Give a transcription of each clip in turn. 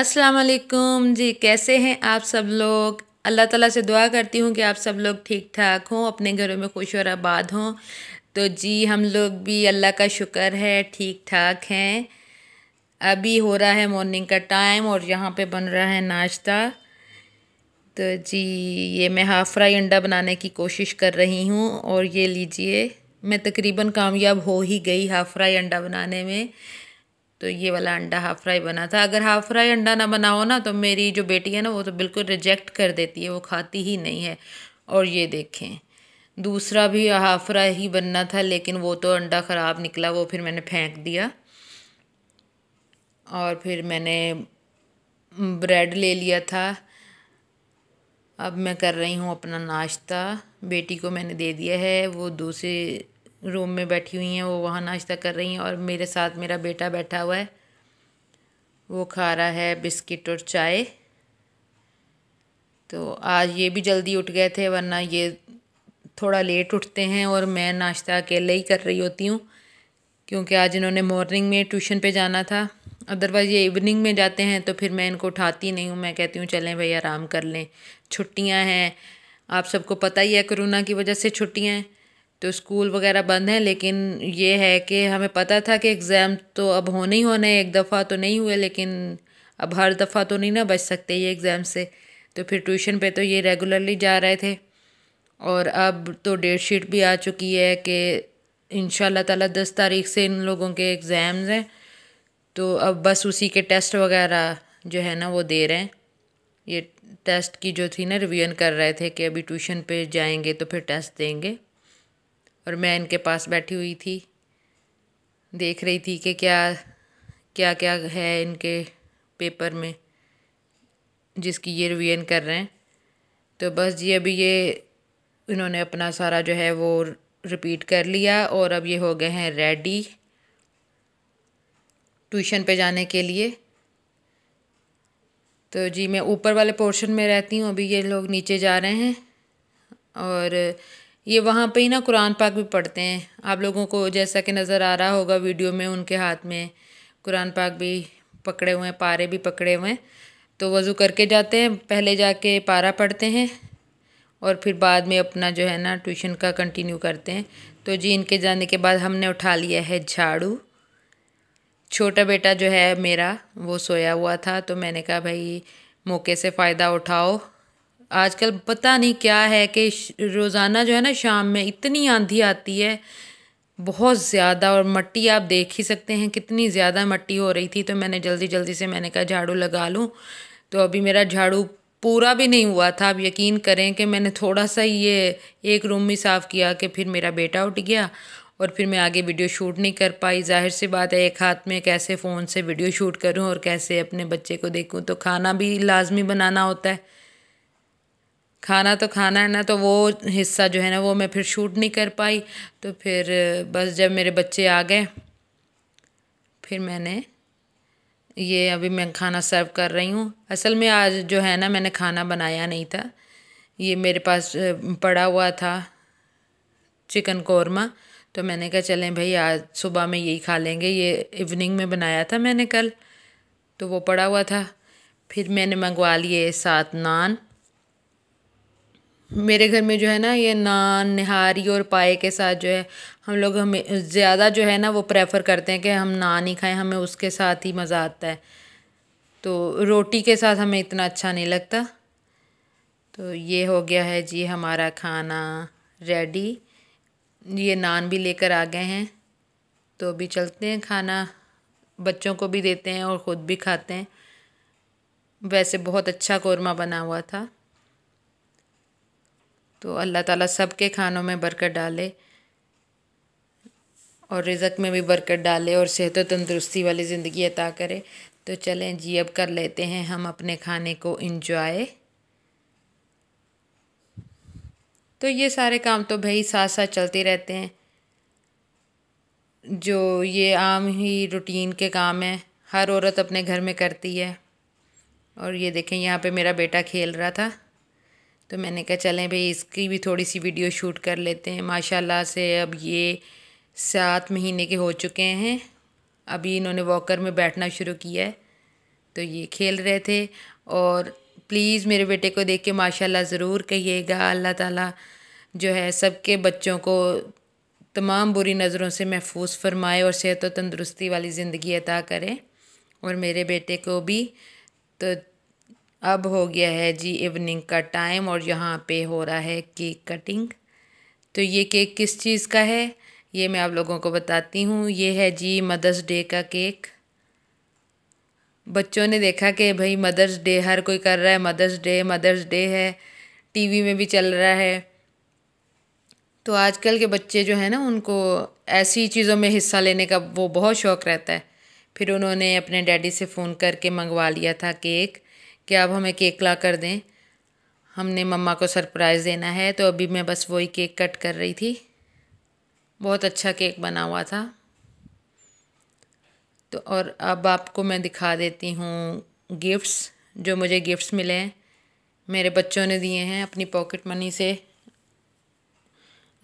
अस्सलाम वालेकुम जी कैसे हैं आप सब लोग अल्लाह ताला से दुआ करती हूँ कि आप सब लोग ठीक ठाक हों अपने घरों में खुश और आबाद हों तो जी हम लोग भी अल्लाह का शुक्र है ठीक ठाक हैं अभी हो रहा है मॉर्निंग का टाइम और यहाँ पे बन रहा है नाश्ता तो जी ये मैं हाफ फ्राई अंडा बनाने की कोशिश कर रही हूँ और ये लीजिए मैं तकरीबन कामयाब हो ही गई हाफ फ्राई अंडा बनाने में तो ये वाला अंडा हाफ़ फ्राई बना था अगर हाफ़ फ्राई अंडा ना बनाओ ना तो मेरी जो बेटी है ना वो तो बिल्कुल रिजेक्ट कर देती है वो खाती ही नहीं है और ये देखें दूसरा भी हाफ़ फ्राई ही बनना था लेकिन वो तो अंडा ख़राब निकला वो फिर मैंने फेंक दिया और फिर मैंने ब्रेड ले लिया था अब मैं कर रही हूँ अपना नाश्ता बेटी को मैंने दे दिया है वो दूसरे रूम में बैठी हुई हैं वो वहाँ नाश्ता कर रही हैं और मेरे साथ मेरा बेटा बैठा हुआ है वो खा रहा है बिस्किट और चाय तो आज ये भी जल्दी उठ गए थे वरना ये थोड़ा लेट उठते हैं और मैं नाश्ता अकेले ही कर रही होती हूँ क्योंकि आज इन्होंने मॉर्निंग में ट्यूशन पे जाना था अदरवाइज़ ये इवनिंग में जाते हैं तो फिर मैं इनको उठाती नहीं हूँ मैं कहती हूँ चलें भाई आराम कर लें छुट्टियाँ हैं आप सबको पता ही है कोरोना की वजह से छुट्टियाँ हैं तो स्कूल वगैरह बंद हैं लेकिन ये है कि हमें पता था कि एग्ज़ाम तो अब होने ही होने एक दफ़ा तो नहीं हुए लेकिन अब हर दफ़ा तो नहीं ना बच सकते ये एग्ज़ाम से तो फिर ट्यूशन पे तो ये रेगुलरली जा रहे थे और अब तो डेट शीट भी आ चुकी है कि इन ताला दस तारीख से इन लोगों के एग्ज़ाम्स हैं तो अब बस उसी के टेस्ट वगैरह जो है ना वो दे रहे हैं ये टेस्ट की जो थी ना रिव्यून कर रहे थे कि अभी ट्यूशन पे जाएंगे तो फिर टेस्ट देंगे और मैं इनके पास बैठी हुई थी देख रही थी कि क्या क्या क्या है इनके पेपर में जिसकी ये रिवीजन कर रहे हैं तो बस जी अभी ये इन्होंने अपना सारा जो है वो रिपीट कर लिया और अब ये हो गए हैं रेडी ट्यूशन पे जाने के लिए तो जी मैं ऊपर वाले पोर्शन में रहती हूँ अभी ये लोग नीचे जा रहे हैं और ये वहाँ पे ही ना कुरान पाक भी पढ़ते हैं आप लोगों को जैसा कि नज़र आ रहा होगा वीडियो में उनके हाथ में कुरान पाक भी पकड़े हुए हैं पारे भी पकड़े हुए हैं तो वज़ू करके जाते हैं पहले जाके पारा पढ़ते हैं और फिर बाद में अपना जो है ना ट्यूशन का कंटिन्यू करते हैं तो जी इनके जाने के बाद हमने उठा लिया है झाड़ू छोटा बेटा जो है मेरा वो सोया हुआ था तो मैंने कहा भाई मौके से फ़ायदा उठाओ आजकल पता नहीं क्या है कि रोज़ाना जो है ना शाम में इतनी आंधी आती है बहुत ज़्यादा और मट्टी आप देख ही सकते हैं कितनी ज़्यादा मट्टी हो रही थी तो मैंने जल्दी जल्दी से मैंने कहा झाड़ू लगा लूँ तो अभी मेरा झाड़ू पूरा भी नहीं हुआ था आप यकीन करें कि मैंने थोड़ा सा ये एक रूम ही साफ़ किया कि फिर मेरा बेटा उठ गया और फिर मैं आगे वीडियो शूट नहीं कर पाई जाहिर सी बात है एक हाथ में कैसे फ़ोन से वीडियो शूट करूं और कैसे अपने बच्चे को देखूं तो खाना भी लाजमी बनाना होता है खाना तो खाना है ना तो वो हिस्सा जो है ना वो मैं फिर शूट नहीं कर पाई तो फिर बस जब मेरे बच्चे आ गए फिर मैंने ये अभी मैं खाना सर्व कर रही हूँ असल में आज जो है ना मैंने खाना बनाया नहीं था ये मेरे पास पड़ा हुआ था चिकन कौरमा तो मैंने कहा चलें भाई आज सुबह में यही खा लेंगे ये इवनिंग में बनाया था मैंने कल तो वो पड़ा हुआ था फिर मैंने मंगवा लिए सात नान मेरे घर में जो है ना ये नान निहारी और पाए के साथ जो है हम लोग हमें ज़्यादा जो है ना वो प्रेफर करते हैं कि हम नान ही खाएं हमें उसके साथ ही मज़ा आता है तो रोटी के साथ हमें इतना अच्छा नहीं लगता तो ये हो गया है जी हमारा खाना रेडी ये नान भी लेकर आ गए हैं तो अभी चलते हैं खाना बच्चों को भी देते हैं और ख़ुद भी खाते हैं वैसे बहुत अच्छा कौरमा बना हुआ था तो अल्लाह ताला सबके खानों में बरकत डाले और रिज़क में भी बरकत डाले और सेहत व तंदरुस्ती वाली ज़िंदगी अता करे तो चलें जी अब कर लेते हैं हम अपने खाने को इंजॉय तो ये सारे काम तो भाई साथ साथ चलते रहते हैं जो ये आम ही रूटीन के काम हैं हर औरत अपने घर में करती है और ये देखें यहाँ पे मेरा बेटा खेल रहा था तो मैंने कहा चलें भाई इसकी भी थोड़ी सी वीडियो शूट कर लेते हैं माशाल्लाह से अब ये सात महीने के हो चुके हैं अभी इन्होंने वॉकर में बैठना शुरू किया है तो ये खेल रहे थे और प्लीज़ मेरे बेटे को देख के माशाल्लाह ज़रूर कहिएगा अल्लाह ताला जो है सबके बच्चों को तमाम बुरी नज़रों से महफूज फरमाए और सेहत व तंदुरुस्ती वाली ज़िंदगी अता करें और मेरे बेटे को भी तो अब हो गया है जी इवनिंग का टाइम और यहाँ पे हो रहा है केक कटिंग तो ये केक किस चीज़ का है ये मैं आप लोगों को बताती हूँ ये है जी मदर्स डे का केक बच्चों ने देखा कि भाई मदर्स डे हर कोई कर रहा है मदर्स डे मदर्स डे है टीवी में भी चल रहा है तो आजकल के बच्चे जो है ना उनको ऐसी चीज़ों में हिस्सा लेने का वो बहुत शौक़ रहता है फिर उन्होंने अपने डैडी से फ़ोन करके मंगवा लिया था केक कि अब हमें केक ला कर दें हमने मम्मा को सरप्राइज़ देना है तो अभी मैं बस वही केक कट कर रही थी बहुत अच्छा केक बना हुआ था तो और अब आपको मैं दिखा देती हूँ गिफ्ट्स जो मुझे गिफ्ट्स मिले हैं मेरे बच्चों ने दिए हैं अपनी पॉकेट मनी से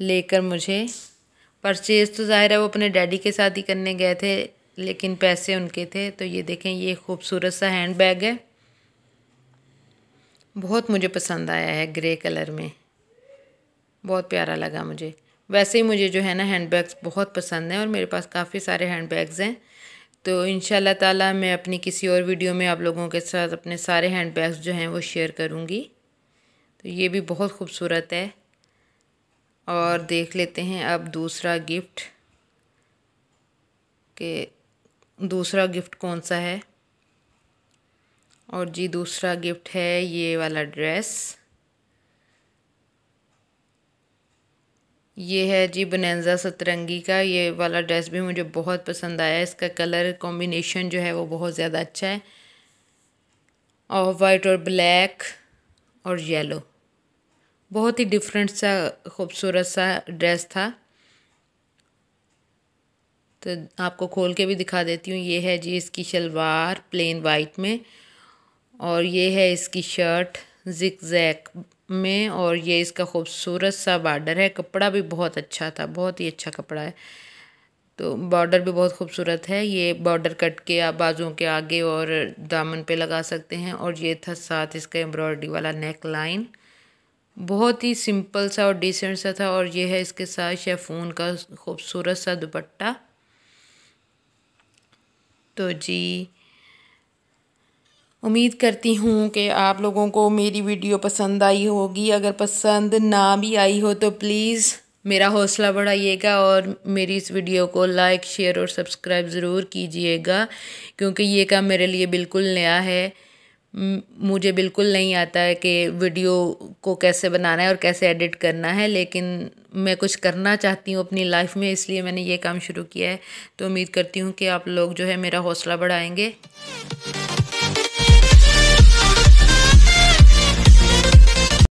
लेकर मुझे परचेज़ तो ज़ाहिर है वो अपने डैडी के साथ ही करने गए थे लेकिन पैसे उनके थे तो ये देखें ये खूबसूरत सा हैंड बैग है बहुत मुझे पसंद आया है ग्रे कलर में बहुत प्यारा लगा मुझे वैसे ही मुझे जो है ना हैंड बैग्स बहुत पसंद हैं और मेरे पास काफ़ी सारे हैंड बैग्स हैं तो इन ताला मैं अपनी किसी और वीडियो में आप लोगों के साथ अपने सारे हैंड बैग्स जो हैं वो शेयर करूँगी तो ये भी बहुत खूबसूरत है और देख लेते हैं अब दूसरा गिफ्ट के दूसरा गिफ्ट कौन सा है और जी दूसरा गिफ्ट है ये वाला ड्रेस ये है जी बनेजा सतरंगी का ये वाला ड्रेस भी मुझे बहुत पसंद आया इसका कलर कॉम्बिनेशन जो है वो बहुत ज़्यादा अच्छा है और वाइट और ब्लैक और येलो बहुत ही डिफरेंट सा खूबसूरत सा ड्रेस था तो आपको खोल के भी दिखा देती हूँ ये है जी इसकी शलवार प्लेन वाइट में और ये है इसकी शर्ट जिक जैक में और ये इसका खूबसूरत सा बॉर्डर है कपड़ा भी बहुत अच्छा था बहुत ही अच्छा कपड़ा है तो बॉर्डर भी बहुत खूबसूरत है ये बॉर्डर कट के आप बाजुओं के आगे और दामन पे लगा सकते हैं और ये था साथ इसका एम्ब्रॉयडरी वाला नेक लाइन बहुत ही सिंपल सा और डिसेंट सा था और ये है इसके साथ शेफून का खूबसूरत सा दुपट्टा तो जी उम्मीद करती हूँ कि आप लोगों को मेरी वीडियो पसंद आई होगी अगर पसंद ना भी आई हो तो प्लीज़ मेरा हौसला बढ़ाइएगा और मेरी इस वीडियो को लाइक शेयर और सब्सक्राइब ज़रूर कीजिएगा क्योंकि ये काम मेरे लिए बिल्कुल नया है मुझे बिल्कुल नहीं आता है कि वीडियो को कैसे बनाना है और कैसे एडिट करना है लेकिन मैं कुछ करना चाहती हूँ अपनी लाइफ में इसलिए मैंने ये काम शुरू किया है तो उम्मीद करती हूँ कि आप लोग जो है मेरा हौसला बढ़ाएंगे